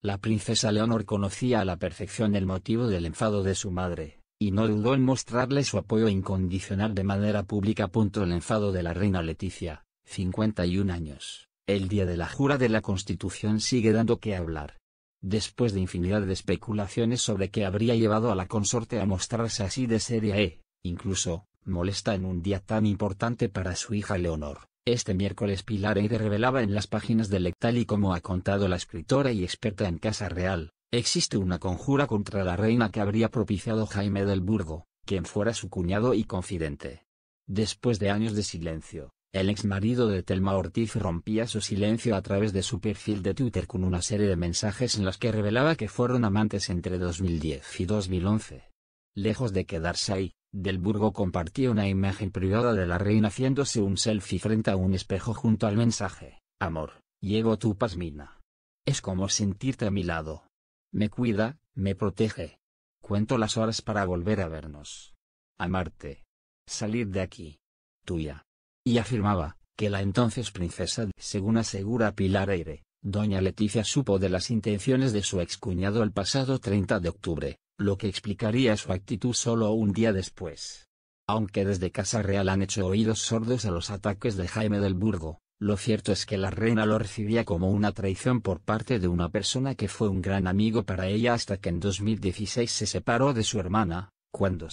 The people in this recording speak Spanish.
La princesa Leonor conocía a la perfección el motivo del enfado de su madre, y no dudó en mostrarle su apoyo incondicional de manera pública. El enfado de la reina Leticia, 51 años, el día de la jura de la Constitución sigue dando que hablar. Después de infinidad de especulaciones sobre qué habría llevado a la consorte a mostrarse así de seria e, incluso, molesta en un día tan importante para su hija Leonor, este miércoles Pilar Eide revelaba en las páginas de Lectal y como ha contado la escritora y experta en Casa Real, existe una conjura contra la reina que habría propiciado Jaime del Burgo, quien fuera su cuñado y confidente. Después de años de silencio, el ex marido de Telma Ortiz rompía su silencio a través de su perfil de Twitter con una serie de mensajes en los que revelaba que fueron amantes entre 2010 y 2011. Lejos de quedarse ahí, Delburgo Burgo compartió una imagen privada de la reina haciéndose un selfie frente a un espejo junto al mensaje, Amor, llego tu pasmina. Es como sentirte a mi lado. Me cuida, me protege. Cuento las horas para volver a vernos. Amarte. Salir de aquí. Tuya. Y afirmaba, que la entonces princesa, según asegura Pilar aire doña Leticia supo de las intenciones de su excuñado el pasado 30 de octubre, lo que explicaría su actitud solo un día después. Aunque desde Casa Real han hecho oídos sordos a los ataques de Jaime del Burgo, lo cierto es que la reina lo recibía como una traición por parte de una persona que fue un gran amigo para ella hasta que en 2016 se separó de su hermana, cuando